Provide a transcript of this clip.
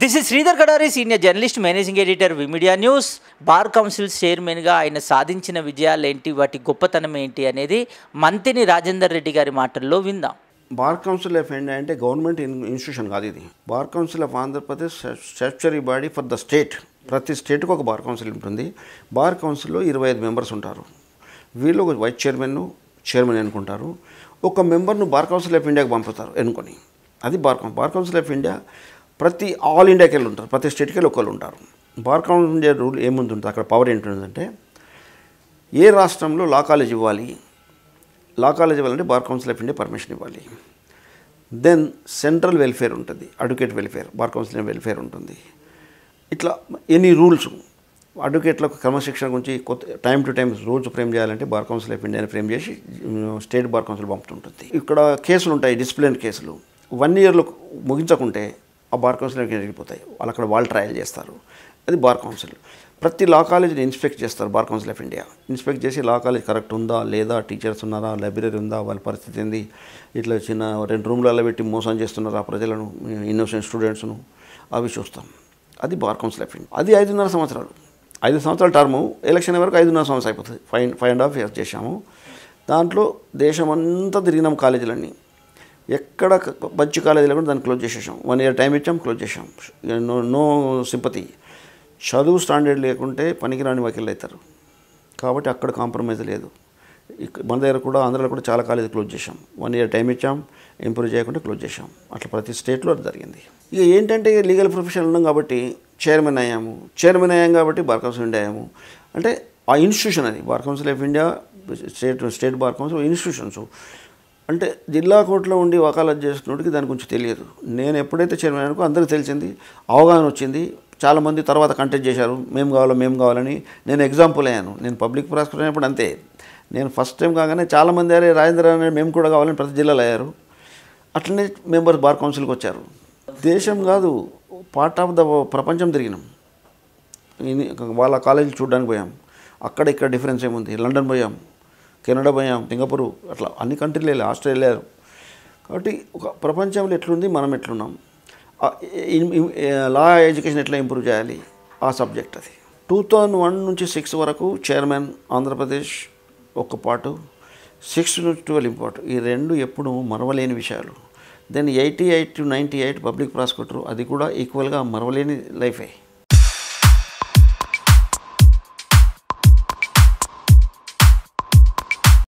this is Sridhar Kadari senior journalist managing editor media news bar council చైర్మన్గా ఆయన సాధించిన విజయాలు ఏంటి వాటి గొప్పతనం ఏంటి అనేది మంత్రిని రాజేందర్ రెడ్డి గారి మాటల్లో విందాం బార్ కౌన్సిల్ ఆఫ్ ఇండియా అంటే గవర్నమెంట్ ఇన్స్టిట్యూషన్ కాదు ఇది bar council of Andhra Pradesh statutory body for the state ప్రతి స్టేట్కి ఒక బార్ కౌన్సిల్ ఉంటుంది బార్ కౌన్సిల్లో ఇరవై ఐదు మెంబర్స్ ఉంటారు వీళ్ళు ఒక వైస్ చైర్మన్ చైర్మన్ అనుకుంటారు ఒక మెంబర్ను బార్ కౌన్సిల్ ఆఫ్ ఇండియాకి పంపుతారు ఎన్నుకొని అది bar bar council of India ప్రతి ఆల్ ఇండియాకి వెళ్ళి ఉంటారు ప్రతి స్టేట్కి వెళ్ళి ఒకళ్ళు ఉంటారు బార్ కౌన్సిల్ ఇండియా రూల్ ఉంటుంది అక్కడ పవర్ ఏంటంటే ఏ రాష్ట్రంలో లా కాలేజ్ ఇవ్వాలి లా కాలేజ్ ఇవ్వాలంటే bar council of India permission ఇవ్వాలి దెన్ సెంట్రల్ వెల్ఫేర్ ఉంటుంది advocate welfare bar council welfare ఉంటుంది ఇట్లా ఎనీ రూల్స్ అడ్వకేట్లకు క్రమశిక్షణ గురించి కొత్త టైం టు టైం రోజు ఫ్రేమ్ చేయాలంటే బార్ కౌన్సిల్ ఆఫ్ ఇండియాని ఫ్రేమ్ చేసి స్టేట్ బార్ కౌన్సిల్ పంపుతుంటుంది ఇక్కడ కేసులు ఉంటాయి డిసిప్లిన్ కేసులు వన్ ఇయర్లో ముగించకుంటే ఆ బార్ కౌన్సిల్కి వెళ్ళిపోతాయి వాళ్ళు అక్కడ వాళ్ళు ట్రయల్ చేస్తారు అది బార్ కౌన్సిల్ ప్రతి లా కాలేజీని ఇన్స్పెక్ట్ చేస్తారు bar council of India inspect చేసి లా కాలేజ్ కరెక్ట్ ఉందా లేదా టీచర్స్ ఉన్నారా లైబ్రరీ ఉందా వాళ్ళ పరిస్థితి ఏంది ఇట్లా చిన్న రెండు రూమ్లలో పెట్టి మోసం చేస్తున్నారా ప్రజలను ఇన్నోసెంట్ స్టూడెంట్స్ను అవి చూస్తాం అది బార్ కౌన్సిల్ ఆఫ్ ఇండియా అది ఐదున్నర సంవత్సరాలు ఐదు సంవత్సరాల టర్ము ఎలక్షన్ వరకు ఐదున్నర సంవత్సరం అయిపోతుంది five five and half years చేశాము దాంట్లో దేశమంతా తిరిగినాం కాలేజీలన్నీ ఎక్కడ మంచి కాలేజీ లేకుండా దాన్ని క్లోజ్ చేసేసాం వన్ ఇయర్ టైం ఇచ్చాం క్లోజ్ చేసాం నో నో సింపతి చదువు స్టాండర్డ్ లేకుంటే పనికిరాని వకీళ్ళు అవుతారు కాబట్టి అక్కడ కాంప్రమైజ్ లేదు మన దగ్గర కూడా ఆంధ్రలో కూడా చాలా కాలేజీ క్లోజ్ చేసాం వన్ ఇయర్ టైం ఇచ్చాం ఇంప్రూవ్ చేయకుండా క్లోజ్ చేసాం అట్లా ప్రతి స్టేట్లో అది జరిగింది ఇక ఏంటంటే లీగల్ ప్రొఫెషన్ ఉన్నాం కాబట్టి చైర్మన్ అయ్యాము చైర్మన్ అయ్యాం కాబట్టి బార్ కౌన్సిల్ ఇండియా అయ్యాము అంటే ఆ ఇన్స్టిట్యూషన్ అది bar council of India state state bar council institutions అంటే జిల్లా కోర్టులో ఉండి వకాలత్ వాడికి దాని గురించి తెలియదు నేను ఎప్పుడైతే చైర్మన్ అనుకో అందరికీ తెలిసింది అవగాహన వచ్చింది చాలామంది తర్వాత కంటెక్ట్ చేశారు మేము కావాలో మేము కావాలని నేను ఎగ్జాంపుల్ అయ్యాను నేను పబ్లిక్ ప్రాస్కర్ అయినప్పుడు అంతే నేను ఫస్ట్ టైం కాగానే చాలామంది అరే రాజేంద్ర అనే మేము కూడా కావాలని ప్రతి జిల్లాలో అయ్యారు అట్లనే మెంబర్స్ బార్ కౌన్సిల్కి వచ్చారు దేశం కాదు పార్ట్ ఆఫ్ ద ప్రపంచం తిరిగినాం వాళ్ళ కాలేజీలు చూడడానికి పోయాం అక్కడ ఇక్కడ డిఫరెన్స్ ఏముంది లండన్ పోయాం కెనడా పోయాం సింగపూర్ అట్లా అన్ని కంట్రీలు వెళ్ళి ఆస్ట్రేలియా కాబట్టి ఒక ప్రపంచంలో ఎట్లుంది మనం ఎట్లున్నాం లా ఎడ్యుకేషన్ ఎట్లా ఇంప్రూవ్ చేయాలి ఆ సబ్జెక్ట్ అది టూ థౌజండ్ వన్ నుంచి సిక్స్ వరకు చైర్మన్ ఆంధ్రప్రదేశ్ ఒక పాటు సిక్స్ నుంచి ట్వెల్వ్ ఇంపార్ట్ ఈ రెండు ఎప్పుడు మరవలేని విషయాలు then eighty eight to ninety eight public prosecutor అది కూడా ఈక్వల్గా మరవలేని లైఫే